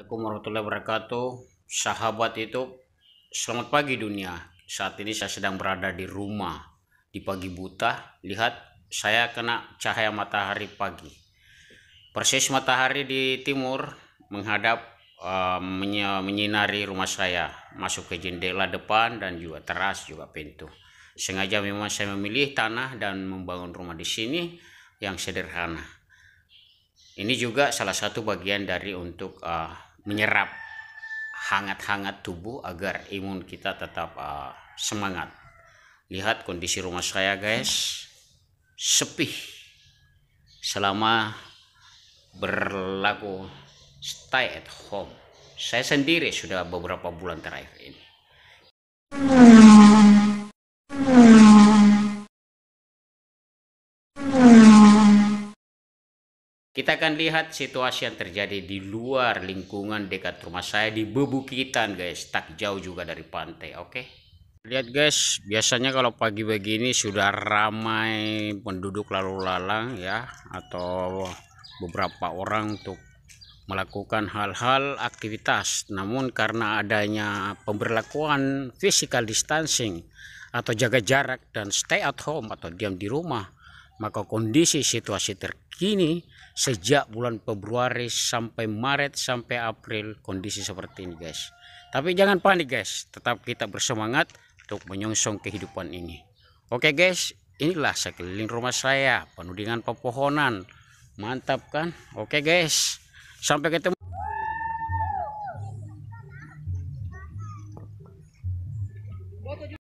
Assalamualaikum warahmatullahi wabarakatuh Sahabat itu Selamat pagi dunia Saat ini saya sedang berada di rumah Di pagi buta Lihat saya kena cahaya matahari pagi Persis matahari di timur Menghadap uh, Menyinari rumah saya Masuk ke jendela depan Dan juga teras juga pintu Sengaja memang saya memilih tanah Dan membangun rumah di sini Yang sederhana ini juga salah satu bagian dari untuk uh, menyerap hangat-hangat tubuh agar imun kita tetap uh, semangat. Lihat kondisi rumah saya guys, sepi selama berlaku stay at home. Saya sendiri sudah beberapa bulan terakhir ini. Kita akan lihat situasi yang terjadi di luar lingkungan dekat rumah saya di bebukitan guys. Tak jauh juga dari pantai oke. Okay? Lihat guys biasanya kalau pagi begini sudah ramai penduduk lalu lalang ya. Atau beberapa orang untuk melakukan hal-hal aktivitas. Namun karena adanya pemberlakuan physical distancing atau jaga jarak dan stay at home atau diam di rumah maka kondisi situasi terkini sejak bulan Februari sampai Maret sampai April kondisi seperti ini guys. Tapi jangan panik guys, tetap kita bersemangat untuk menyongsong kehidupan ini. Oke guys, inilah sekeliling rumah saya penuh dengan pepohonan. Mantap kan? Oke guys, sampai ketemu.